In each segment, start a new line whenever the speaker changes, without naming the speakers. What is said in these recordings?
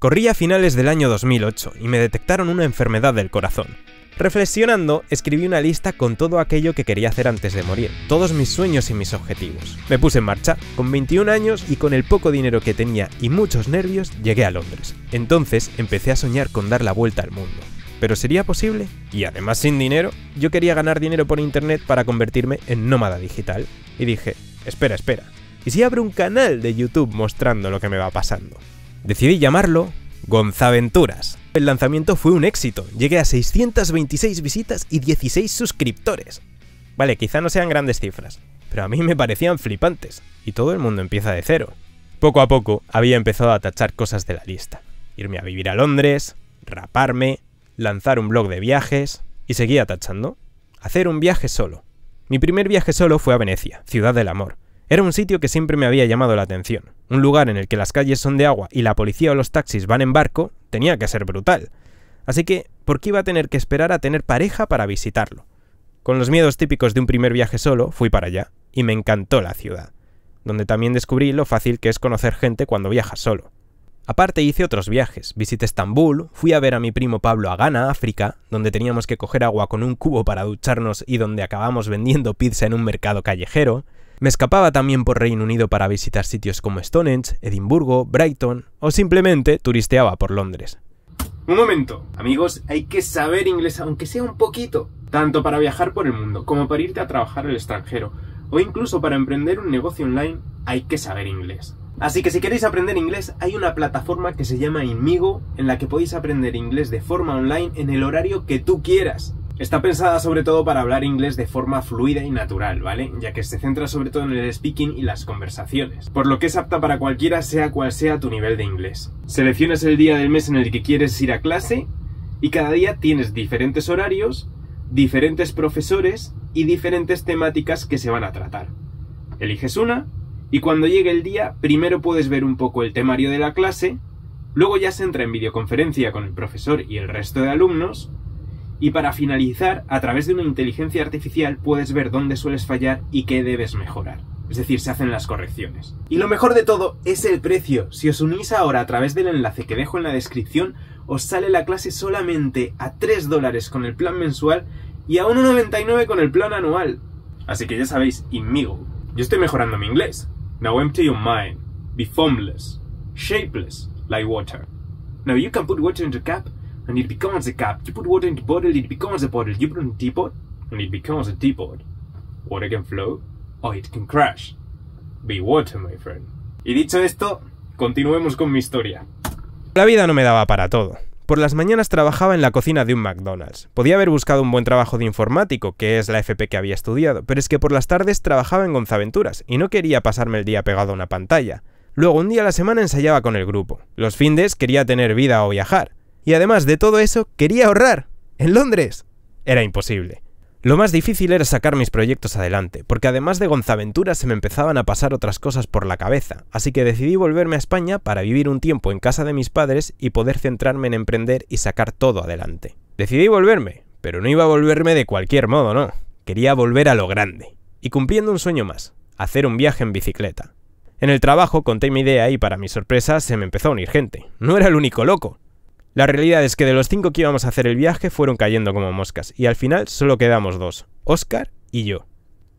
Corría a finales del año 2008 y me detectaron una enfermedad del corazón. Reflexionando, escribí una lista con todo aquello que quería hacer antes de morir, todos mis sueños y mis objetivos. Me puse en marcha, con 21 años y con el poco dinero que tenía y muchos nervios, llegué a Londres. Entonces empecé a soñar con dar la vuelta al mundo. ¿Pero sería posible? Y además sin dinero, yo quería ganar dinero por internet para convertirme en nómada digital. Y dije, espera, espera, ¿y si abro un canal de YouTube mostrando lo que me va pasando? Decidí llamarlo Gonzaventuras. El lanzamiento fue un éxito, llegué a 626 visitas y 16 suscriptores. Vale, quizá no sean grandes cifras, pero a mí me parecían flipantes, y todo el mundo empieza de cero. Poco a poco había empezado a tachar cosas de la lista. Irme a vivir a Londres, raparme, lanzar un blog de viajes, y seguía tachando. Hacer un viaje solo. Mi primer viaje solo fue a Venecia, ciudad del amor, era un sitio que siempre me había llamado la atención. Un lugar en el que las calles son de agua y la policía o los taxis van en barco tenía que ser brutal. Así que, ¿por qué iba a tener que esperar a tener pareja para visitarlo? Con los miedos típicos de un primer viaje solo, fui para allá, y me encantó la ciudad, donde también descubrí lo fácil que es conocer gente cuando viajas solo. Aparte hice otros viajes, visité Estambul, fui a ver a mi primo Pablo a Ghana, África, donde teníamos que coger agua con un cubo para ducharnos y donde acabamos vendiendo pizza en un mercado callejero, me escapaba también por Reino Unido para visitar sitios como Stonehenge, Edimburgo, Brighton o simplemente turisteaba por Londres. Un momento, amigos, hay que saber inglés aunque sea un poquito, tanto para viajar por el mundo como para irte a trabajar al extranjero o incluso para emprender un negocio online hay que saber inglés. Así que si queréis aprender inglés, hay una plataforma que se llama Inmigo en la que podéis aprender inglés de forma online en el horario que tú quieras. Está pensada sobre todo para hablar inglés de forma fluida y natural, ¿vale? Ya que se centra sobre todo en el speaking y las conversaciones, por lo que es apta para cualquiera sea cual sea tu nivel de inglés. Seleccionas el día del mes en el que quieres ir a clase y cada día tienes diferentes horarios, diferentes profesores y diferentes temáticas que se van a tratar. Eliges una y cuando llegue el día primero puedes ver un poco el temario de la clase, luego ya se entra en videoconferencia con el profesor y el resto de alumnos, y para finalizar, a través de una inteligencia artificial puedes ver dónde sueles fallar y qué debes mejorar. Es decir, se hacen las correcciones. Y lo mejor de todo es el precio. Si os unís ahora a través del enlace que dejo en la descripción, os sale la clase solamente a 3 dólares con el plan mensual y a 1,99 con el plan anual. Así que ya sabéis, inmigo. Yo estoy mejorando mi inglés. Now empty your mind. Be formless. Shapeless. Like water. Now you can put water in a cup and it becomes a cap. You put water into bottle, it becomes a bottle. You put it in teapot, and it becomes a teapot. Water can flow, or it can crash. Be water, my friend. Y dicho esto, continuemos con mi historia. La vida no me daba para todo. Por las mañanas trabajaba en la cocina de un McDonald's. Podía haber buscado un buen trabajo de informático, que es la FP que había estudiado, pero es que por las tardes trabajaba en Gonzaventuras y no quería pasarme el día pegado a una pantalla. Luego un día a la semana ensayaba con el grupo. Los findes quería tener vida o viajar. Y además de todo eso, quería ahorrar. En Londres. Era imposible. Lo más difícil era sacar mis proyectos adelante, porque además de Gonzaventura se me empezaban a pasar otras cosas por la cabeza, así que decidí volverme a España para vivir un tiempo en casa de mis padres y poder centrarme en emprender y sacar todo adelante. Decidí volverme, pero no iba a volverme de cualquier modo, no. Quería volver a lo grande. Y cumpliendo un sueño más, hacer un viaje en bicicleta. En el trabajo conté mi idea y para mi sorpresa se me empezó a unir gente. No era el único loco. La realidad es que de los cinco que íbamos a hacer el viaje fueron cayendo como moscas, y al final solo quedamos dos, Oscar y yo.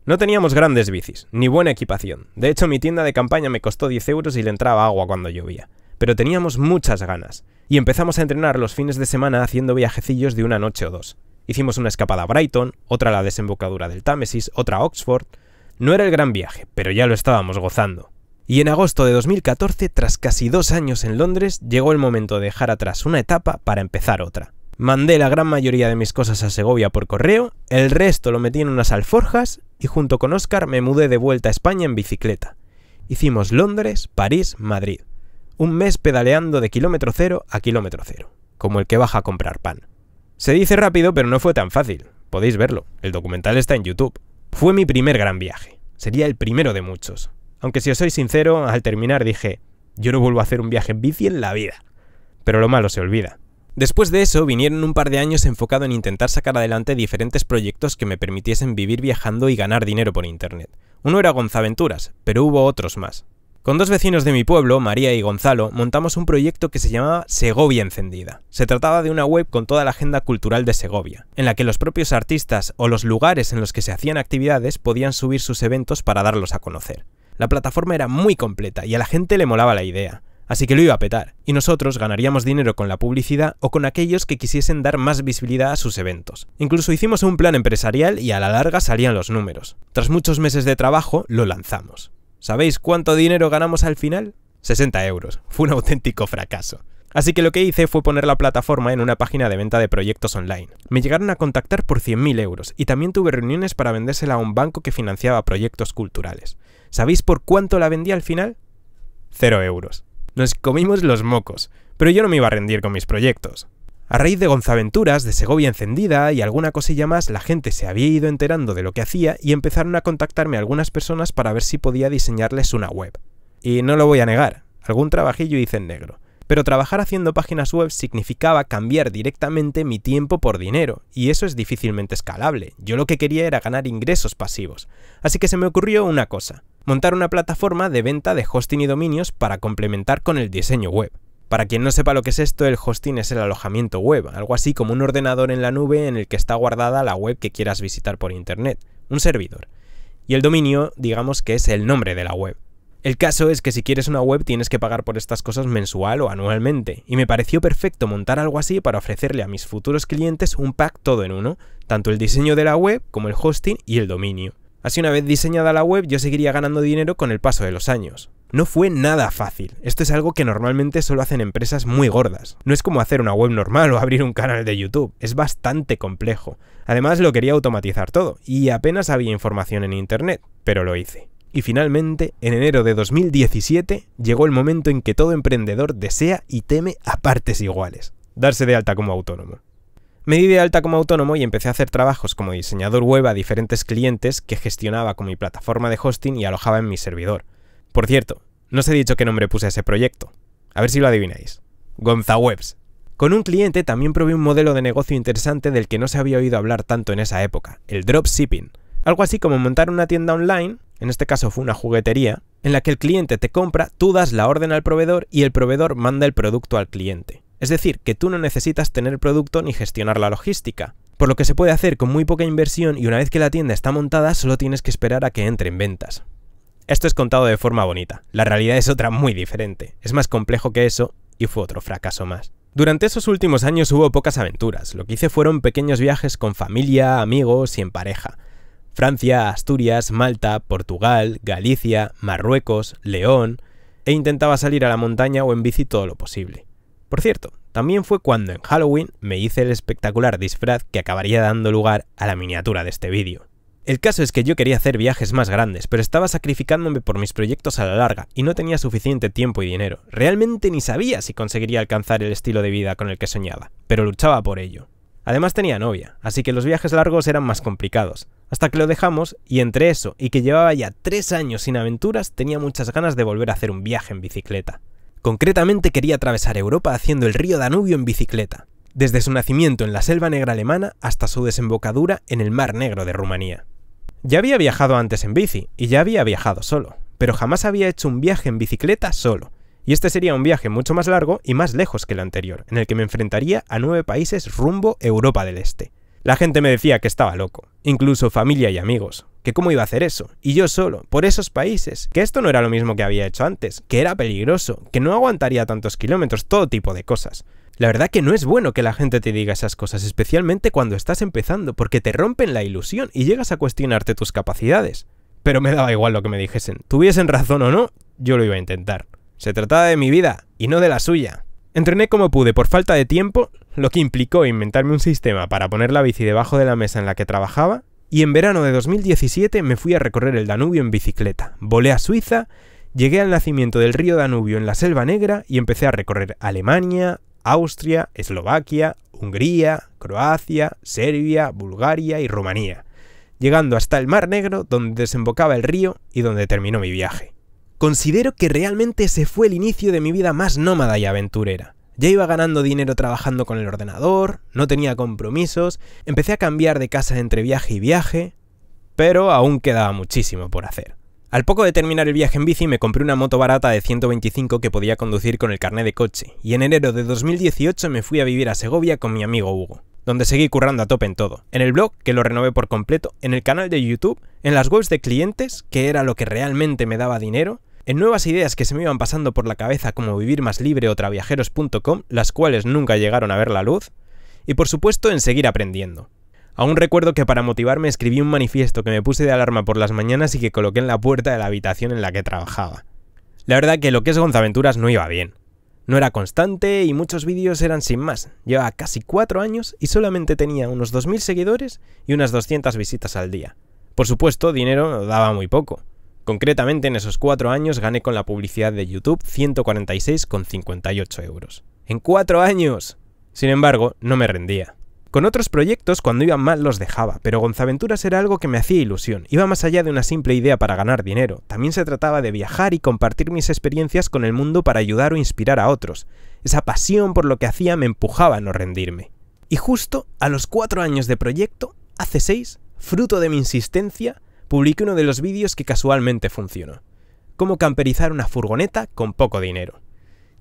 No teníamos grandes bicis, ni buena equipación. De hecho, mi tienda de campaña me costó 10 euros y le entraba agua cuando llovía. Pero teníamos muchas ganas, y empezamos a entrenar los fines de semana haciendo viajecillos de una noche o dos. Hicimos una escapada a Brighton, otra a la desembocadura del Támesis, otra a Oxford. No era el gran viaje, pero ya lo estábamos gozando. Y en agosto de 2014, tras casi dos años en Londres, llegó el momento de dejar atrás una etapa para empezar otra. Mandé la gran mayoría de mis cosas a Segovia por correo, el resto lo metí en unas alforjas y junto con Oscar me mudé de vuelta a España en bicicleta. Hicimos Londres, París, Madrid. Un mes pedaleando de kilómetro cero a kilómetro cero, como el que baja a comprar pan. Se dice rápido, pero no fue tan fácil. Podéis verlo, el documental está en YouTube. Fue mi primer gran viaje. Sería el primero de muchos. Aunque si os soy sincero, al terminar dije, yo no vuelvo a hacer un viaje en bici en la vida. Pero lo malo se olvida. Después de eso vinieron un par de años enfocado en intentar sacar adelante diferentes proyectos que me permitiesen vivir viajando y ganar dinero por internet. Uno era Gonzaventuras, pero hubo otros más. Con dos vecinos de mi pueblo, María y Gonzalo, montamos un proyecto que se llamaba Segovia Encendida. Se trataba de una web con toda la agenda cultural de Segovia, en la que los propios artistas o los lugares en los que se hacían actividades podían subir sus eventos para darlos a conocer. La plataforma era muy completa y a la gente le molaba la idea, así que lo iba a petar, y nosotros ganaríamos dinero con la publicidad o con aquellos que quisiesen dar más visibilidad a sus eventos. Incluso hicimos un plan empresarial y a la larga salían los números. Tras muchos meses de trabajo, lo lanzamos. ¿Sabéis cuánto dinero ganamos al final? 60 euros. Fue un auténtico fracaso. Así que lo que hice fue poner la plataforma en una página de venta de proyectos online. Me llegaron a contactar por 100.000 euros y también tuve reuniones para vendérsela a un banco que financiaba proyectos culturales. ¿Sabéis por cuánto la vendí al final? Cero euros. Nos comimos los mocos, pero yo no me iba a rendir con mis proyectos. A raíz de Gonzaventuras, de Segovia Encendida y alguna cosilla más, la gente se había ido enterando de lo que hacía y empezaron a contactarme algunas personas para ver si podía diseñarles una web. Y no lo voy a negar, algún trabajillo hice en negro. Pero trabajar haciendo páginas web significaba cambiar directamente mi tiempo por dinero, y eso es difícilmente escalable. Yo lo que quería era ganar ingresos pasivos. Así que se me ocurrió una cosa montar una plataforma de venta de hosting y dominios para complementar con el diseño web. Para quien no sepa lo que es esto, el hosting es el alojamiento web, algo así como un ordenador en la nube en el que está guardada la web que quieras visitar por Internet, un servidor. Y el dominio, digamos que es el nombre de la web. El caso es que si quieres una web tienes que pagar por estas cosas mensual o anualmente, y me pareció perfecto montar algo así para ofrecerle a mis futuros clientes un pack todo en uno, tanto el diseño de la web como el hosting y el dominio. Así una vez diseñada la web yo seguiría ganando dinero con el paso de los años. No fue nada fácil, esto es algo que normalmente solo hacen empresas muy gordas. No es como hacer una web normal o abrir un canal de YouTube, es bastante complejo. Además lo quería automatizar todo, y apenas había información en Internet, pero lo hice. Y finalmente, en enero de 2017, llegó el momento en que todo emprendedor desea y teme a partes iguales, darse de alta como autónomo. Me di de alta como autónomo y empecé a hacer trabajos como diseñador web a diferentes clientes que gestionaba con mi plataforma de hosting y alojaba en mi servidor. Por cierto, no os he dicho qué nombre puse a ese proyecto. A ver si lo adivináis. GonzaWebs. Con un cliente también probé un modelo de negocio interesante del que no se había oído hablar tanto en esa época, el dropshipping. Algo así como montar una tienda online, en este caso fue una juguetería, en la que el cliente te compra, tú das la orden al proveedor y el proveedor manda el producto al cliente. Es decir, que tú no necesitas tener producto ni gestionar la logística. Por lo que se puede hacer con muy poca inversión y una vez que la tienda está montada solo tienes que esperar a que entre en ventas. Esto es contado de forma bonita, la realidad es otra muy diferente, es más complejo que eso y fue otro fracaso más. Durante esos últimos años hubo pocas aventuras, lo que hice fueron pequeños viajes con familia, amigos y en pareja. Francia, Asturias, Malta, Portugal, Galicia, Marruecos, León, e intentaba salir a la montaña o en bici todo lo posible. Por cierto, también fue cuando en Halloween me hice el espectacular disfraz que acabaría dando lugar a la miniatura de este vídeo. El caso es que yo quería hacer viajes más grandes, pero estaba sacrificándome por mis proyectos a la larga y no tenía suficiente tiempo y dinero. Realmente ni sabía si conseguiría alcanzar el estilo de vida con el que soñaba, pero luchaba por ello. Además tenía novia, así que los viajes largos eran más complicados. Hasta que lo dejamos, y entre eso y que llevaba ya tres años sin aventuras, tenía muchas ganas de volver a hacer un viaje en bicicleta. Concretamente quería atravesar Europa haciendo el río Danubio en bicicleta, desde su nacimiento en la Selva Negra alemana hasta su desembocadura en el Mar Negro de Rumanía. Ya había viajado antes en bici, y ya había viajado solo, pero jamás había hecho un viaje en bicicleta solo, y este sería un viaje mucho más largo y más lejos que el anterior, en el que me enfrentaría a nueve países rumbo Europa del Este. La gente me decía que estaba loco, incluso familia y amigos, que cómo iba a hacer eso, y yo solo, por esos países, que esto no era lo mismo que había hecho antes, que era peligroso, que no aguantaría tantos kilómetros, todo tipo de cosas. La verdad que no es bueno que la gente te diga esas cosas, especialmente cuando estás empezando, porque te rompen la ilusión y llegas a cuestionarte tus capacidades. Pero me daba igual lo que me dijesen. Tuviesen razón o no, yo lo iba a intentar. Se trataba de mi vida, y no de la suya. Entrené como pude por falta de tiempo, lo que implicó inventarme un sistema para poner la bici debajo de la mesa en la que trabajaba y en verano de 2017 me fui a recorrer el Danubio en bicicleta. Volé a Suiza, llegué al nacimiento del río Danubio en la Selva Negra y empecé a recorrer Alemania, Austria, Eslovaquia, Hungría, Croacia, Serbia, Bulgaria y Rumanía, llegando hasta el Mar Negro donde desembocaba el río y donde terminó mi viaje. Considero que realmente ese fue el inicio de mi vida más nómada y aventurera. Ya iba ganando dinero trabajando con el ordenador, no tenía compromisos, empecé a cambiar de casa entre viaje y viaje, pero aún quedaba muchísimo por hacer. Al poco de terminar el viaje en bici me compré una moto barata de 125 que podía conducir con el carnet de coche, y en enero de 2018 me fui a vivir a Segovia con mi amigo Hugo, donde seguí currando a tope en todo, en el blog, que lo renové por completo, en el canal de YouTube, en las webs de clientes, que era lo que realmente me daba dinero, en nuevas ideas que se me iban pasando por la cabeza como vivir más libre o traviajeros.com, las cuales nunca llegaron a ver la luz, y por supuesto en seguir aprendiendo. Aún recuerdo que para motivarme escribí un manifiesto que me puse de alarma por las mañanas y que coloqué en la puerta de la habitación en la que trabajaba. La verdad que lo que es Gonzaventuras no iba bien. No era constante y muchos vídeos eran sin más. Llevaba casi cuatro años y solamente tenía unos 2.000 seguidores y unas 200 visitas al día. Por supuesto, dinero daba muy poco. Concretamente en esos cuatro años gané con la publicidad de YouTube 146,58 euros. ¡En cuatro años! Sin embargo, no me rendía. Con otros proyectos cuando iban mal los dejaba, pero Gonzaventuras era algo que me hacía ilusión, iba más allá de una simple idea para ganar dinero, también se trataba de viajar y compartir mis experiencias con el mundo para ayudar o inspirar a otros. Esa pasión por lo que hacía me empujaba a no rendirme. Y justo a los cuatro años de proyecto, hace seis, fruto de mi insistencia, publiqué uno de los vídeos que casualmente funcionó. Cómo camperizar una furgoneta con poco dinero.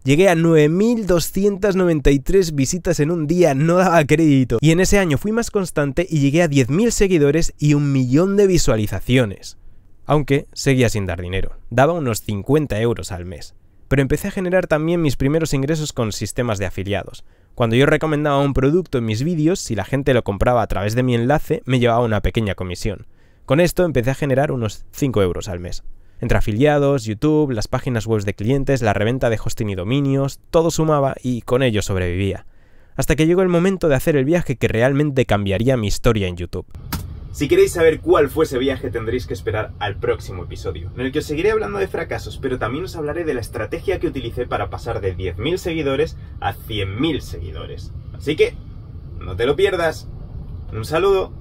Llegué a 9.293 visitas en un día, no daba crédito. Y en ese año fui más constante y llegué a 10.000 seguidores y un millón de visualizaciones. Aunque seguía sin dar dinero, daba unos 50 euros al mes. Pero empecé a generar también mis primeros ingresos con sistemas de afiliados. Cuando yo recomendaba un producto en mis vídeos, si la gente lo compraba a través de mi enlace, me llevaba una pequeña comisión. Con esto empecé a generar unos 5 euros al mes. Entre afiliados, YouTube, las páginas web de clientes, la reventa de hosting y dominios, todo sumaba y con ello sobrevivía. Hasta que llegó el momento de hacer el viaje que realmente cambiaría mi historia en YouTube. Si queréis saber cuál fue ese viaje tendréis que esperar al próximo episodio, en el que os seguiré hablando de fracasos, pero también os hablaré de la estrategia que utilicé para pasar de 10.000 seguidores a 100.000 seguidores. Así que, no te lo pierdas. Un saludo.